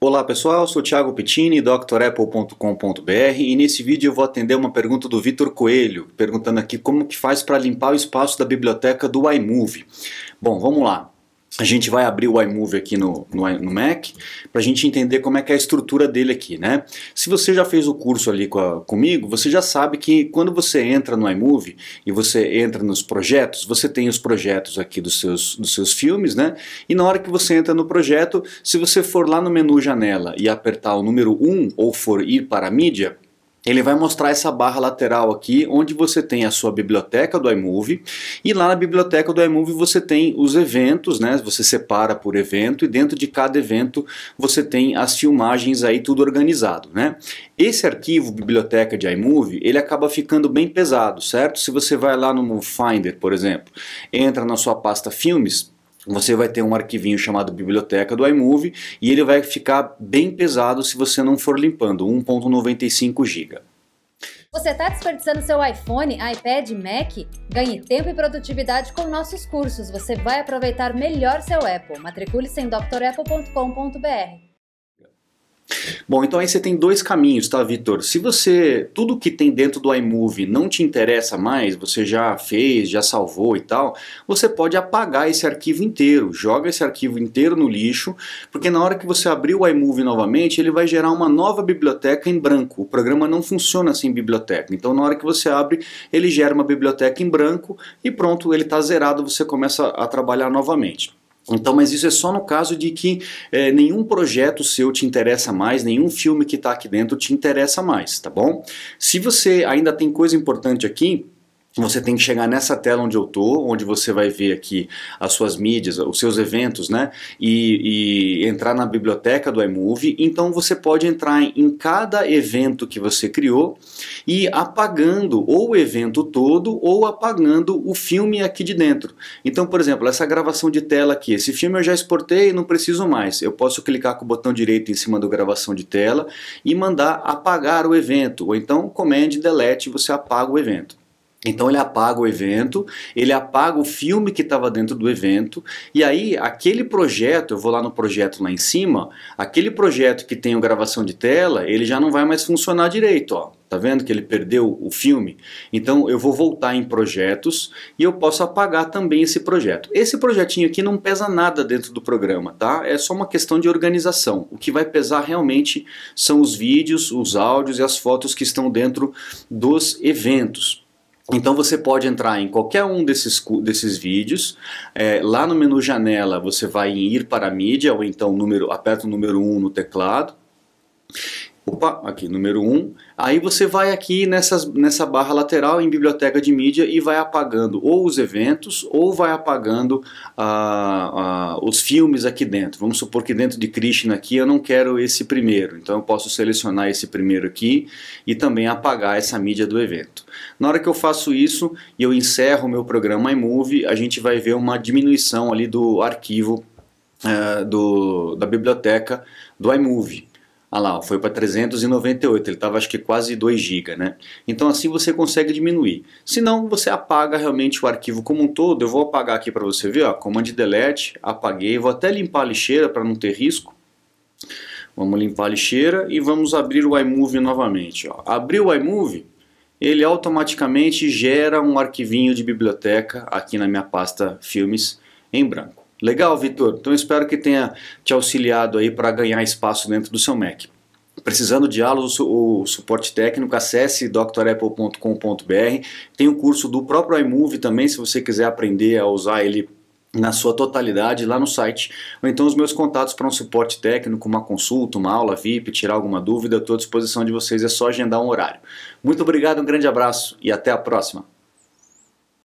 Olá pessoal, sou Thiago Pettini, drapple.com.br e nesse vídeo eu vou atender uma pergunta do Vitor Coelho, perguntando aqui como que faz para limpar o espaço da biblioteca do iMovie. Bom, vamos lá. A gente vai abrir o iMovie aqui no, no, no Mac para a gente entender como é que é a estrutura dele aqui, né? Se você já fez o curso ali com a, comigo, você já sabe que quando você entra no iMovie e você entra nos projetos, você tem os projetos aqui dos seus, dos seus filmes, né? E na hora que você entra no projeto, se você for lá no menu janela e apertar o número 1 ou for ir para a mídia, ele vai mostrar essa barra lateral aqui, onde você tem a sua biblioteca do iMovie, e lá na biblioteca do iMovie você tem os eventos, né? Você separa por evento e dentro de cada evento você tem as filmagens aí tudo organizado, né? Esse arquivo biblioteca de iMovie, ele acaba ficando bem pesado, certo? Se você vai lá no Finder, por exemplo, entra na sua pasta filmes, você vai ter um arquivinho chamado biblioteca do iMovie e ele vai ficar bem pesado se você não for limpando, 1.95 GB. Você está desperdiçando seu iPhone, iPad, Mac? Ganhe tempo e produtividade com nossos cursos. Você vai aproveitar melhor seu Apple. Matricule-se em drapple.com.br. Bom, então aí você tem dois caminhos, tá, Vitor? Se você tudo que tem dentro do iMovie não te interessa mais, você já fez, já salvou e tal, você pode apagar esse arquivo inteiro. Joga esse arquivo inteiro no lixo, porque na hora que você abrir o iMovie novamente, ele vai gerar uma nova biblioteca em branco. O programa não funciona sem biblioteca. Então, na hora que você abre, ele gera uma biblioteca em branco e pronto, ele está zerado, você começa a trabalhar novamente. Então, mas isso é só no caso de que é, nenhum projeto seu te interessa mais, nenhum filme que está aqui dentro te interessa mais, tá bom? Se você ainda tem coisa importante aqui, você tem que chegar nessa tela onde eu tô, onde você vai ver aqui as suas mídias, os seus eventos, né? E, e entrar na biblioteca do iMovie. Então você pode entrar em, em cada evento que você criou e apagando ou o evento todo ou apagando o filme aqui de dentro. Então, por exemplo, essa gravação de tela aqui, esse filme eu já exportei e não preciso mais. Eu posso clicar com o botão direito em cima do gravação de tela e mandar apagar o evento. Ou então, command delete, você apaga o evento. Então ele apaga o evento, ele apaga o filme que estava dentro do evento, e aí aquele projeto, eu vou lá no projeto lá em cima, aquele projeto que tem gravação de tela, ele já não vai mais funcionar direito, ó. Tá vendo que ele perdeu o filme? Então eu vou voltar em projetos e eu posso apagar também esse projeto. Esse projetinho aqui não pesa nada dentro do programa, tá? É só uma questão de organização. O que vai pesar realmente são os vídeos, os áudios e as fotos que estão dentro dos eventos. Então você pode entrar em qualquer um desses, desses vídeos, é, lá no menu janela você vai em ir para a mídia ou então número, aperta o número 1 um no teclado Opa, aqui, número 1. Um. Aí você vai aqui nessas, nessa barra lateral em biblioteca de mídia e vai apagando ou os eventos ou vai apagando ah, ah, os filmes aqui dentro. Vamos supor que dentro de Krishna aqui eu não quero esse primeiro, então eu posso selecionar esse primeiro aqui e também apagar essa mídia do evento. Na hora que eu faço isso e eu encerro o meu programa iMovie, a gente vai ver uma diminuição ali do arquivo eh, do, da biblioteca do iMovie. Ah lá, foi para 398, ele estava acho que quase 2 GB, né? Então assim você consegue diminuir. Se não, você apaga realmente o arquivo como um todo. Eu vou apagar aqui para você ver, ó, command delete, apaguei, vou até limpar a lixeira para não ter risco. Vamos limpar a lixeira e vamos abrir o iMovie novamente. Ó. Abriu o iMovie, ele automaticamente gera um arquivinho de biblioteca aqui na minha pasta filmes em branco. Legal, Vitor. Então espero que tenha te auxiliado aí para ganhar espaço dentro do seu Mac. Precisando de aulas, o suporte técnico, acesse drapple.com.br. Tem o um curso do próprio iMovie também, se você quiser aprender a usar ele na sua totalidade lá no site. Ou então os meus contatos para um suporte técnico, uma consulta, uma aula VIP, tirar alguma dúvida, estou à disposição de vocês, é só agendar um horário. Muito obrigado, um grande abraço e até a próxima.